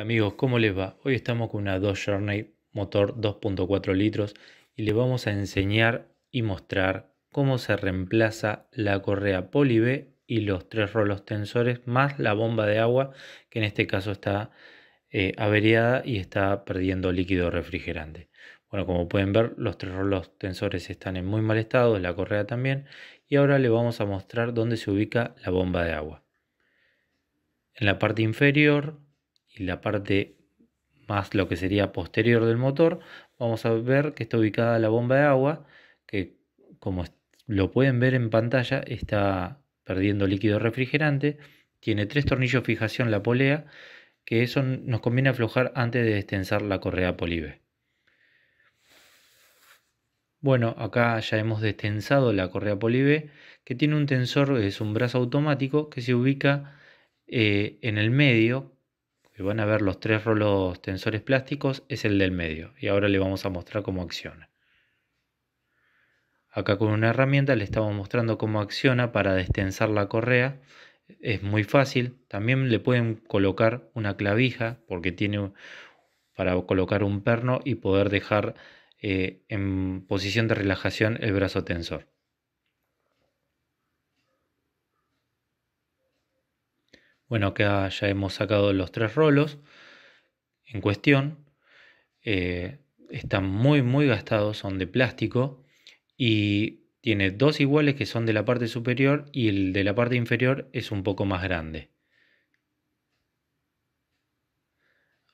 amigos, ¿cómo les va? Hoy estamos con una Dodge Journey motor 2.4 litros y les vamos a enseñar y mostrar cómo se reemplaza la correa poli y los tres rolos tensores más la bomba de agua que en este caso está eh, averiada y está perdiendo líquido refrigerante. Bueno, como pueden ver, los tres rolos tensores están en muy mal estado, la correa también, y ahora le vamos a mostrar dónde se ubica la bomba de agua. En la parte inferior y la parte más lo que sería posterior del motor, vamos a ver que está ubicada la bomba de agua, que como lo pueden ver en pantalla, está perdiendo líquido refrigerante, tiene tres tornillos fijación la polea, que eso nos conviene aflojar antes de destensar la correa polibé. Bueno, acá ya hemos destensado la correa polive, que tiene un tensor, es un brazo automático que se ubica eh, en el medio van a ver los tres rolos tensores plásticos es el del medio y ahora le vamos a mostrar cómo acciona. Acá con una herramienta le estamos mostrando cómo acciona para destensar la correa. Es muy fácil. También le pueden colocar una clavija porque tiene para colocar un perno y poder dejar eh, en posición de relajación el brazo tensor. Bueno, acá ya hemos sacado los tres rolos en cuestión. Eh, están muy, muy gastados, son de plástico y tiene dos iguales que son de la parte superior y el de la parte inferior es un poco más grande.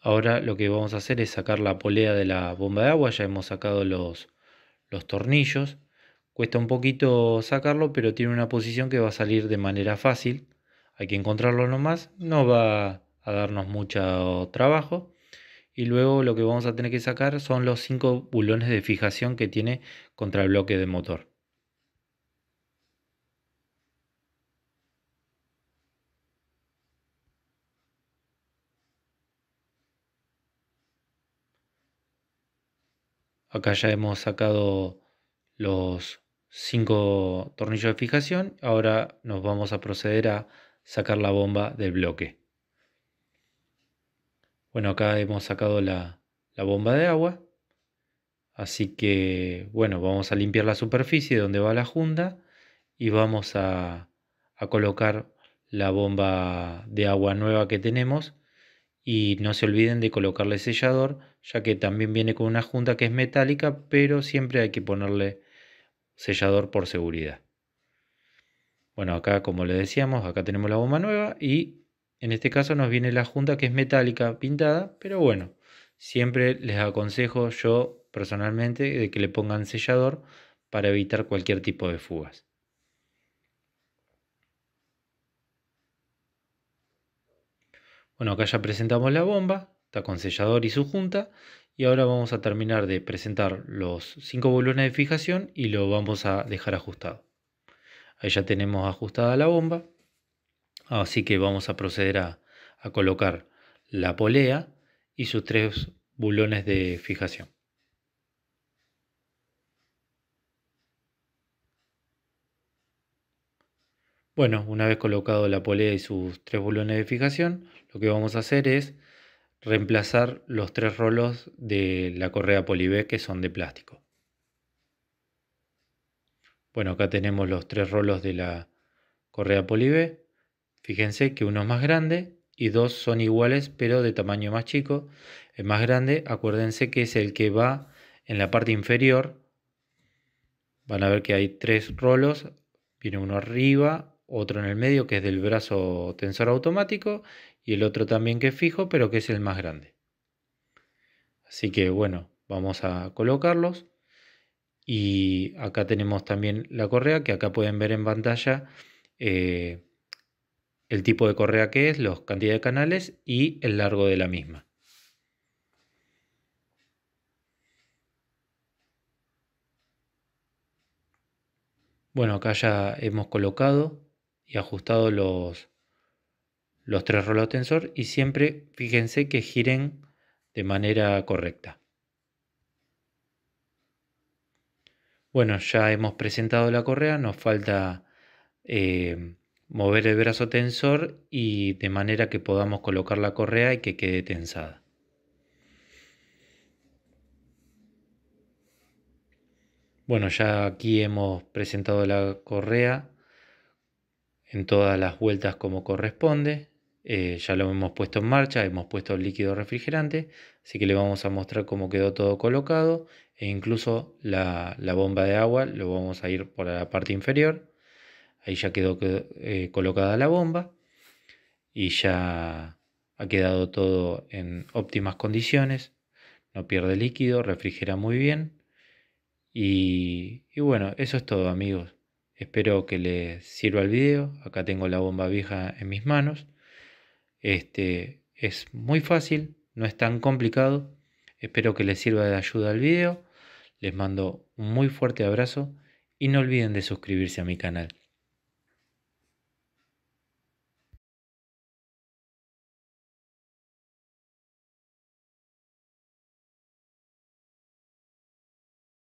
Ahora lo que vamos a hacer es sacar la polea de la bomba de agua, ya hemos sacado los, los tornillos. Cuesta un poquito sacarlo, pero tiene una posición que va a salir de manera fácil hay que encontrarlo nomás, no va a darnos mucho trabajo. Y luego lo que vamos a tener que sacar son los cinco bulones de fijación que tiene contra el bloque de motor. Acá ya hemos sacado los cinco tornillos de fijación. Ahora nos vamos a proceder a sacar la bomba del bloque. Bueno, acá hemos sacado la, bomba de agua. Así que, bueno, vamos a limpiar la superficie donde va la junta y vamos a, a colocar la bomba de agua nueva que tenemos y no se olviden de colocarle sellador ya que también viene con una junta que es metálica pero siempre hay que ponerle sellador por seguridad bueno, acá como le decíamos, acá tenemos la bomba nueva y en este caso nos viene la junta que es metálica pintada, pero bueno, siempre les aconsejo yo personalmente de que le pongan sellador para evitar cualquier tipo de fugas. Bueno, acá ya presentamos la bomba, está con sellador y su junta. Y ahora vamos a terminar de presentar los cinco volúmenes de fijación y lo vamos a dejar ajustado ya tenemos ajustada la bomba. Así que vamos a proceder a, colocar la polea y sus tres bulones de fijación. Bueno, una vez colocado la polea y sus tres bulones de fijación, lo que vamos a hacer es reemplazar los tres rolos de la correa polibé que son de plástico. Bueno, acá tenemos los tres rolos de la correa polivé. Fíjense que uno es más grande y dos son iguales pero de tamaño más chico. El más grande, acuérdense que es el que va en la parte inferior. Van a ver que hay tres rolos. Viene uno arriba, otro en el medio que es del brazo tensor automático y el otro también que es fijo pero que es el más grande. Así que bueno, vamos a colocarlos. Y acá tenemos también la correa, que acá pueden ver en pantalla eh, el tipo de correa que es, la cantidad de canales y el largo de la misma. Bueno, acá ya hemos colocado y ajustado los, los tres rolos tensor y siempre fíjense que giren de manera correcta. Bueno, ya hemos presentado la correa, nos falta eh, mover el brazo tensor y de manera que podamos colocar la correa y que quede tensada. Bueno, ya aquí hemos presentado la correa en todas las vueltas como corresponde. Eh, ya lo hemos puesto en marcha, hemos puesto el líquido refrigerante, así que le vamos a mostrar cómo quedó todo colocado e incluso la, bomba de agua lo vamos a ir por la parte inferior. Ahí ya quedó eh, colocada la bomba y ya ha quedado todo en óptimas condiciones. No pierde líquido, refrigera muy bien. Y, bueno, eso es todo amigos. Espero que les sirva el video. Acá tengo la bomba vieja en mis manos. Este es muy fácil, no es tan complicado. Espero que les sirva de ayuda al video les mando un muy fuerte abrazo y no olviden de suscribirse a mi canal.